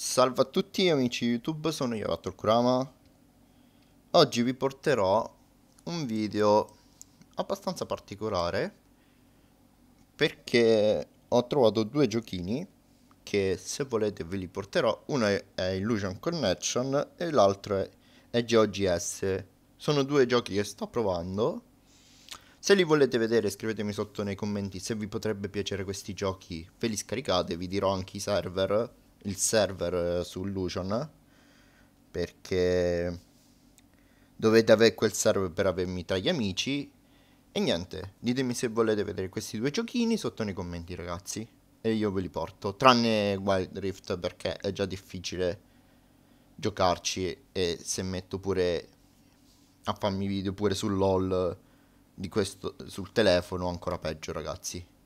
Salve a tutti amici YouTube, sono io Rattor Kurama Oggi vi porterò un video abbastanza particolare Perché ho trovato due giochini che se volete ve li porterò Uno è Illusion Connection e l'altro è GeoGS Sono due giochi che sto provando se li volete vedere scrivetemi sotto nei commenti se vi potrebbe piacere questi giochi, ve li scaricate, vi dirò anche i server il server eh, su Lucian perché dovete avere quel server per avermi tra gli amici e niente ditemi se volete vedere questi due giochini sotto nei commenti ragazzi e io ve li porto tranne Wild Rift perché è già difficile giocarci e se metto pure a farmi video pure su LOL di questo sul telefono ancora peggio ragazzi